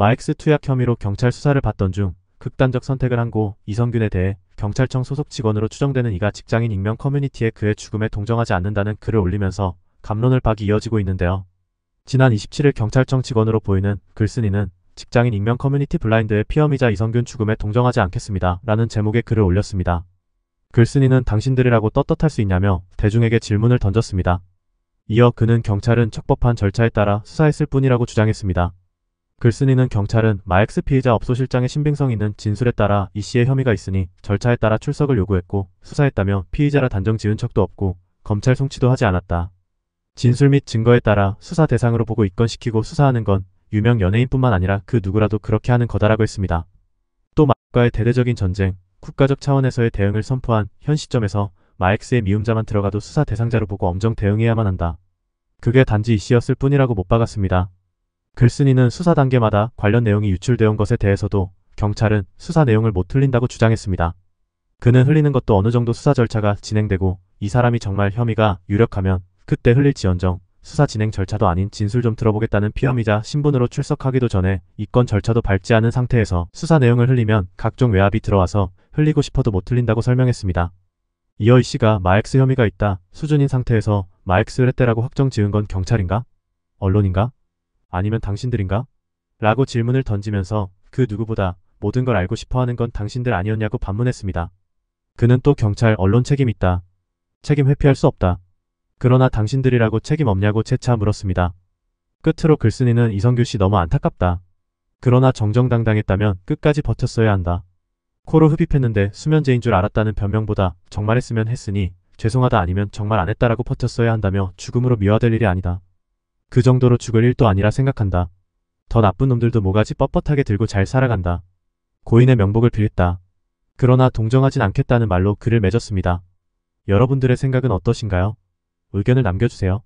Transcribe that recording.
마엑스 투약 혐의로 경찰 수사를 받던 중 극단적 선택을 한 고 이성균에 대해 경찰청 소속 직원으로 추정되는 이가 직장인 익명 커뮤니티에 그의 죽음에 동정하지 않는다는 글을 올리면서 감론을 박이 이어지고 있는데요. 지난 27일 경찰청 직원으로 보이는 글쓴이는 직장인 익명 커뮤니티 블라인드의 피험이자 이성균 죽음에 동정하지 않겠습니다. 라는 제목의 글을 올렸습니다. 글쓴이는 당신들이라고 떳떳할 수 있냐며 대중에게 질문을 던졌습니다. 이어 그는 경찰은 척법한 절차에 따라 수사했을 뿐이라고 주장했습니다. 글쓴이는 경찰은 마엑스 피의자 업소실장의 신빙성 있는 진술에 따라 이 씨의 혐의가 있으니 절차에 따라 출석을 요구했고 수사했다며 피의자라 단정 지은 척도 없고 검찰 송치도 하지 않았다. 진술 및 증거에 따라 수사 대상으로 보고 입건시키고 수사하는 건 유명 연예인뿐만 아니라 그 누구라도 그렇게 하는 거다라고 했습니다. 또 마과의 대대적인 전쟁, 국가적 차원에서의 대응을 선포한 현 시점에서 마엑스의 미움자만 들어가도 수사 대상자로 보고 엄정 대응해야만 한다. 그게 단지 이 씨였을 뿐이라고 못 박았습니다. 글쓴이는 수사 단계마다 관련 내용이 유출되온 것에 대해서도 경찰은 수사 내용을 못틀린다고 주장했습니다. 그는 흘리는 것도 어느 정도 수사 절차가 진행되고 이 사람이 정말 혐의가 유력하면 그때 흘릴지언정 수사 진행 절차도 아닌 진술 좀 들어보겠다는 피혐의자 신분으로 출석하기도 전에 이건 절차도 밟지 않은 상태에서 수사 내용을 흘리면 각종 외압이 들어와서 흘리고 싶어도 못틀린다고 설명했습니다. 이어 이 씨가 마엑스 혐의가 있다 수준인 상태에서 마엑스를 했대라고 확정 지은 건 경찰인가? 언론인가? 아니면 당신들인가? 라고 질문을 던지면서 그 누구보다 모든 걸 알고 싶어하는 건 당신들 아니었냐고 반문했습니다. 그는 또 경찰 언론 책임 있다. 책임 회피할 수 없다. 그러나 당신들이라고 책임 없냐고 재차 물었습니다. 끝으로 글쓴이는 이성규 씨 너무 안타깝다. 그러나 정정당당했다면 끝까지 버텼어야 한다. 코로 흡입했는데 수면제인 줄 알았다는 변명보다 정말 했으면 했으니 죄송하다 아니면 정말 안 했다라고 버텼어야 한다며 죽음으로 미화될 일이 아니다. 그 정도로 죽을 일도 아니라 생각한다. 더 나쁜 놈들도 모가지 뻣뻣하게 들고 잘 살아간다. 고인의 명복을 빌겠다. 그러나 동정하진 않겠다는 말로 글을 맺었습니다. 여러분들의 생각은 어떠신가요? 의견을 남겨주세요.